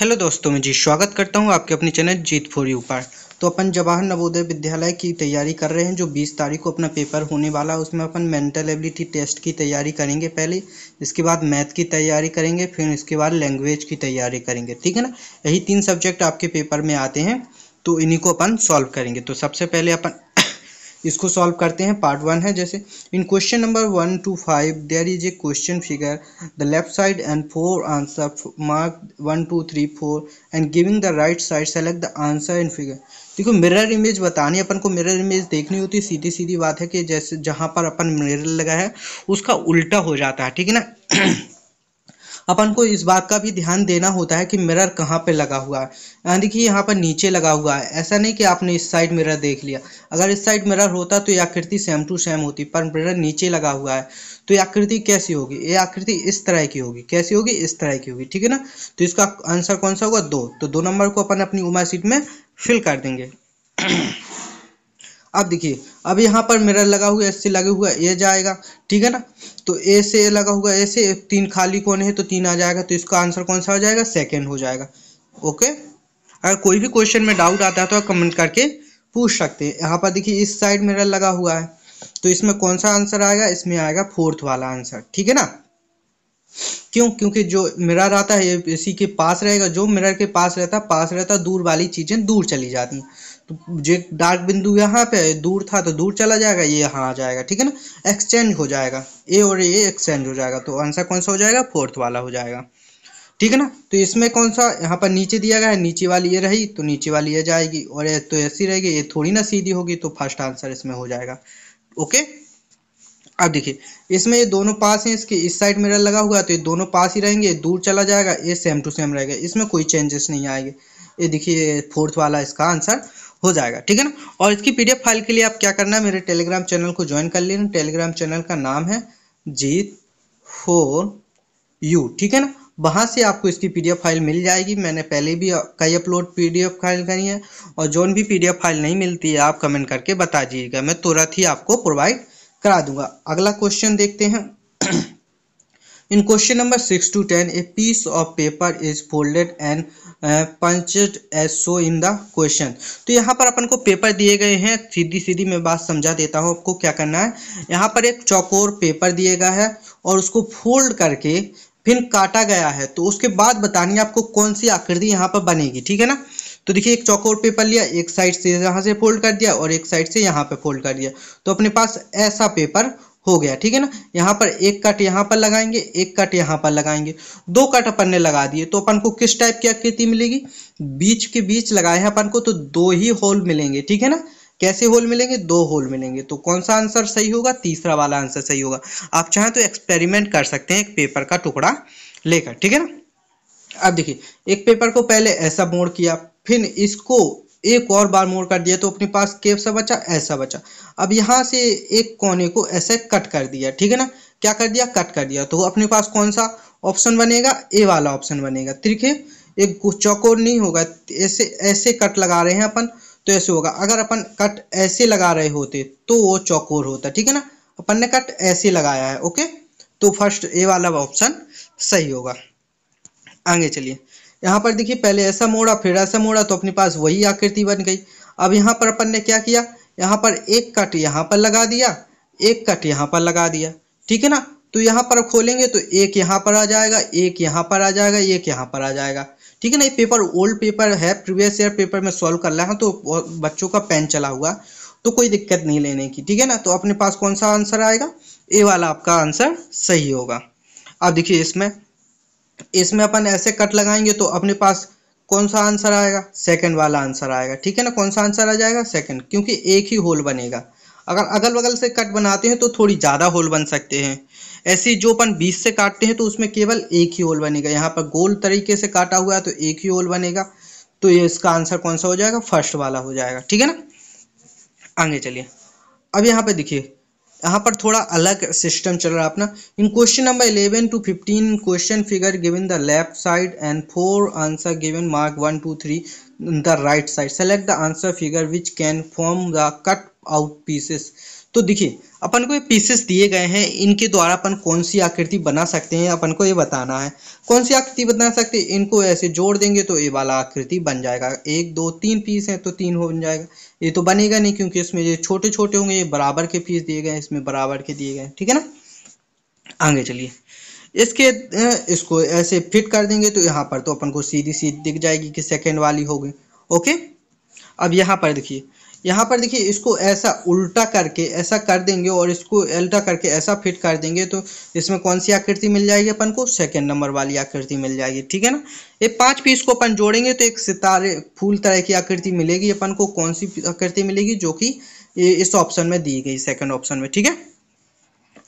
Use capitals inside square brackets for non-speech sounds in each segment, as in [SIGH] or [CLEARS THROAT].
hello दोस्तों मैं जी स्वागत करता हूं आपके अपने चैनल जीत फॉर यू पर तो अपन जवाहर नवोदय विद्यालय की तैयारी कर रहे हैं जो 20 तारीख को अपना पेपर होने वाला है उसमें अपन मेंटल एबिलिटी टेस्ट की तैयारी करेंगे पहले इसके बाद मैथ की तैयारी करेंगे फिर इसके बाद लैंग्वेज की तैयारी करेंगे ठीक है ना यही तीन सब्जेक्ट आपके पेपर में आते हैं तो इन्हीं को अपन सॉल्व करेंगे तो सबसे पहले अपन इसको सॉल्व करते हैं पार्ट वन है जैसे in question number one to five there is a question figure the left side and four answer mark one two three four and giving the right side select the answer and figure देखो mirror image बतानी अपन को mirror image देखनी होती है सीधी सीधी बात है कि जैसे जहाँ पर अपन मिरर लगा है उसका उल्टा हो जाता है ठीक है ना अपन को इस बात का भी ध्यान देना होता है कि मिरर कहाँ पे लगा हुआ है देखिए यहाँ पर नीचे लगा हुआ है ऐसा नहीं कि आपने इस साइड मिरर देख लिया अगर इस साइड मिरर होता तो यह आकृति सेम टू सेम होती पर मिरर नीचे लगा हुआ है तो यह आकृति कैसी होगी ये आकृति इस तरह की होगी कैसी होगी इस तरह की होगी ठीक है ना तो इसका आंसर कौन सा होगा दो तो दो नंबर को अपन अपनी उमा सीट में फिल कर देंगे [CLEARS THROAT] अब देखिए अब यहाँ पर मेरा लगा हुआ एस से लगा हुआ ए जाएगा ठीक है ना तो ए से ए लगा हुआ ए से तीन खाली कोने है तो तीन आ जाएगा तो इसका आंसर कौन सा हो जाएगा सेकेंड हो जाएगा ओके अगर कोई भी क्वेश्चन में डाउट आता है तो कमेंट करके पूछ सकते हैं यहाँ पर देखिए इस साइड मेरा लगा हुआ है तो इसमें कौन सा आंसर आएगा इसमें आएगा फोर्थ वाला आंसर ठीक है ना क्यों क्योंकि जो मिरर आता है इसी के पास रहेगा जो मिरर के पास रहता है पास रहता दूर वाली चीज़ें दूर चली जाती हैं तो जो डार्क बिंदु यहाँ पे दूर था तो दूर चला जाएगा ये यहाँ आ जाएगा ठीक है ना एक्सचेंज हो जाएगा ए और ए एक्सचेंज हो जाएगा तो आंसर कौन सा हो जाएगा फोर्थ वाला हो जाएगा ठीक है ना तो इसमें कौन सा यहाँ पर नीचे दिया गया है नीचे वाली ये रही तो नीचे वाली ये जाएगी और ये तो ऐसी रहेगी ये थोड़ी ना सीधी होगी तो फर्स्ट आंसर इसमें हो जाएगा ओके अब देखिए इसमें ये दोनों पास हैं इसके इस साइड मिरर लगा हुआ है तो ये दोनों पास ही रहेंगे दूर चला जाएगा ये सेम टू सेम रहेगा इसमें कोई चेंजेस नहीं आएगी ये देखिए फोर्थ वाला इसका आंसर हो जाएगा ठीक है ना और इसकी पी फाइल के लिए आप क्या करना है मेरे टेलीग्राम चैनल को ज्वाइन कर लेना टेलीग्राम चैनल का नाम है जीत फोर यू ठीक है ना वहाँ से आपको इसकी पीडीएफ फाइल मिल जाएगी मैंने पहले भी कई अपलोड पीडीएफ फाइल करी है और जोन भी पीडीएफ फाइल नहीं मिलती है आप कमेंट करके बता दीजिएगा मैं तुरंत ही आपको प्रोवाइड करा दूंगा अगला क्वेश्चन देखते हैं in question number six to ten a piece of paper is folded and punched as so in the question तो यहाँ पर अपन को पेपर दिए गए हैं सीधी सीधी मैं बात समझा देता हूँ आपको क्या करना है यहाँ पर एक चौकोर पेपर दिए गए है और उसको फोल्ड करके फिर काटा गया है तो उसके बाद बतानी आपको कौन सी आकृति यहाँ पर बनेगी ठीक है ना तो देखिए एक चौकोर पेपर लिया एक साइड से यहाँ से फोल्ड कर दिया और एक साइड से यहाँ पे फोल्ड कर दिया तो अपने पास ऐसा पेपर हो गया ठीक है ना यहाँ पर एक कट यहाँ पर लगाएंगे एक कट यहाँ पर लगाएंगे दो कट अपन ने लगा दिए तो अपन को किस टाइप की आकृति मिलेगी बीच के बीच लगाए हैं अपन को तो दो ही होल मिलेंगे ठीक है ना कैसे होल मिलेंगे दो होल मिलेंगे तो कौन सा आंसर सही होगा तीसरा वाला आंसर सही होगा आप चाहें तो एक्सपेरिमेंट कर सकते हैं एक पेपर का टुकड़ा लेकर ठीक है ना अब देखिए एक पेपर को पहले ऐसा मोड़ किया फिर इसको एक और बार मोड़ कर दिया तो अपने पास केव सा बचा ऐसा बचा अब यहाँ से एक कोने को ऐसे कट कर दिया ठीक है ना क्या कर दिया कट कर दिया तो अपने पास कौन सा ऑप्शन बनेगा ए वाला ऑप्शन बनेगा ठीक है एक चौकोर नहीं होगा ऐसे ऐसे कट लगा रहे हैं अपन तो ऐसे होगा अगर अपन कट ऐसे लगा रहे होते तो वो चौकोर होता ठीक है ना अपन ने कट ऐसे लगाया है ओके तो फर्स्ट ए वाला ऑप्शन सही होगा आगे चलिए यहाँ पर देखिए पहले ऐसा मोड़ा फिर ऐसा मोड़ा तो अपने पास वही आकृति बन गई अब यहाँ पर अपन ने क्या किया यहाँ पर एक कट यहाँ पर लगा दिया एक कट यहाँ पर लगा दिया ठीक है ना तो यहाँ पर खोलेंगे तो एक यहाँ पर आ जाएगा एक यहाँ पर आ जाएगा एक यहाँ पर आ जाएगा ठीक है ना ये पेपर ओल्ड पेपर है प्रीवियस ईयर पेपर में सॉल्व कर रहा है तो बच्चों का पेन चला हुआ तो कोई दिक्कत नहीं लेने की ठीक है ना तो अपने पास कौन सा आंसर आएगा ए वाला आपका आंसर सही होगा अब देखिए इसमें इसमें अपन ऐसे कट लगाएंगे तो अपने पास कौन सा आंसर आएगा सेकंड वाला आंसर आएगा ठीक है ना कौन सा आंसर आ जाएगा सेकंड क्योंकि एक ही होल बनेगा अगर अगल बगल से कट बनाते हैं तो थोड़ी ज़्यादा होल बन सकते हैं ऐसे जो अपन बीस से काटते हैं तो उसमें केवल एक ही होल बनेगा यहाँ पर गोल तरीके से काटा हुआ है तो एक ही होल बनेगा तो ये इसका आंसर कौन सा हो जाएगा फर्स्ट वाला हो जाएगा ठीक है ना आगे चलिए अब यहाँ पे देखिए यहाँ पर थोड़ा अलग सिस्टम चल रहा है अपना in question number eleven to fifteen question figure given the left side and four answer given mark one two three the right side select the answer figure which can form the cut out pieces तो देखिए अपन को ये pieces दिए गए हैं इनके द्वारा अपन कौन सी आकृति बना सकते हैं अपन को ये बताना है कौन सी आकृति बना सकते हैं इनको ऐसे जोड़ देंगे तो ये वाला आकृति बन जाएगा एक दो तीन पीस हैं तो तीन हो जाएगा ये तो बनेगा नहीं क्योंकि इसमें ये छोटे छोटे होंगे ये बराबर के पीस दिए गए इसमें बराबर के दिए गए ठीक है ना आगे चलिए इसके इसको ऐसे फिट कर देंगे तो यहाँ पर तो अपन को सीधी सीधी दिख जाएगी कि सेकेंड वाली होगी ओके अब यहाँ पर देखिए यहाँ पर देखिए इसको ऐसा उल्टा करके ऐसा कर देंगे और इसको उल्टा करके ऐसा फिट कर देंगे तो इसमें कौन सी आकृति मिल जाएगी अपन को सेकेंड नंबर वाली आकृति मिल जाएगी ठीक है ना ये पांच पीस को अपन जोड़ेंगे तो एक सितारे फूल तरह की आकृति मिलेगी अपन को कौन सी आकृति मिलेगी जो कि इस ऑप्शन में दी गई सेकेंड ऑप्शन में ठीक है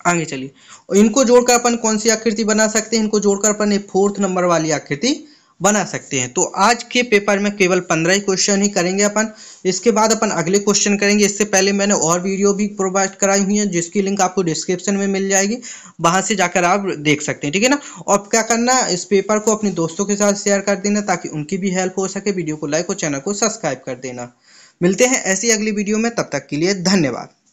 आगे चलिए इनको जोड़कर अपन कौन सी आकृति बना सकते हैं इनको जोड़कर अपन फोर्थ नंबर वाली आकृति बना सकते हैं तो आज के पेपर में केवल पंद्रह ही क्वेश्चन ही करेंगे अपन इसके बाद अपन अगले क्वेश्चन करेंगे इससे पहले मैंने और वीडियो भी प्रोवाइड कराई हुई है जिसकी लिंक आपको डिस्क्रिप्शन में मिल जाएगी वहाँ से जाकर आप देख सकते हैं ठीक है ना और क्या करना इस पेपर को अपने दोस्तों के साथ शेयर कर देना ताकि उनकी भी हेल्प हो सके वीडियो को लाइक और चैनल को सब्सक्राइब कर देना मिलते हैं ऐसी अगली वीडियो में तब तक के लिए धन्यवाद